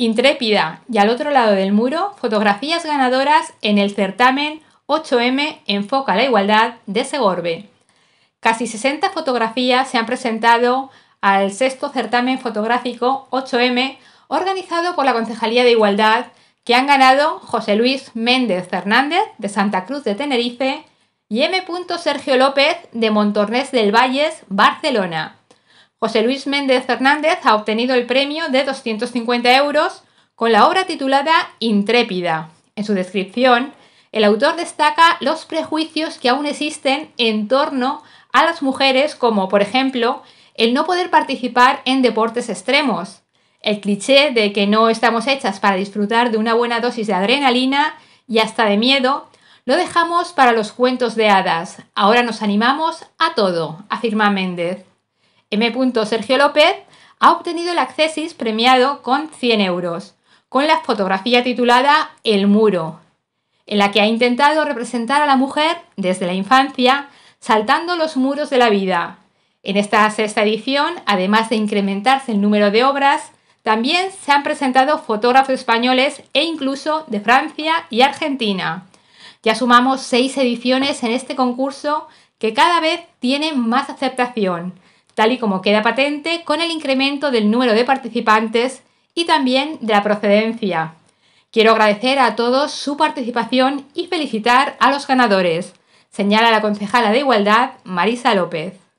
Intrépida y al otro lado del muro, fotografías ganadoras en el certamen 8M Enfoca la Igualdad de Segorbe. Casi 60 fotografías se han presentado al sexto certamen fotográfico 8M organizado por la Concejalía de Igualdad que han ganado José Luis Méndez Fernández de Santa Cruz de Tenerife y M. Sergio López de Montornés del Valles, Barcelona. José Luis Méndez Fernández ha obtenido el premio de 250 euros con la obra titulada Intrépida. En su descripción, el autor destaca los prejuicios que aún existen en torno a las mujeres, como por ejemplo el no poder participar en deportes extremos, el cliché de que no estamos hechas para disfrutar de una buena dosis de adrenalina y hasta de miedo, lo dejamos para los cuentos de hadas. Ahora nos animamos a todo, afirma Méndez. M. Sergio López ha obtenido el accesis premiado con 100 euros, con la fotografía titulada El muro, en la que ha intentado representar a la mujer desde la infancia, saltando los muros de la vida. En esta sexta edición, además de incrementarse el número de obras, también se han presentado fotógrafos españoles e incluso de Francia y Argentina. Ya sumamos seis ediciones en este concurso que cada vez tiene más aceptación, tal y como queda patente con el incremento del número de participantes y también de la procedencia. Quiero agradecer a todos su participación y felicitar a los ganadores, señala la concejala de Igualdad, Marisa López.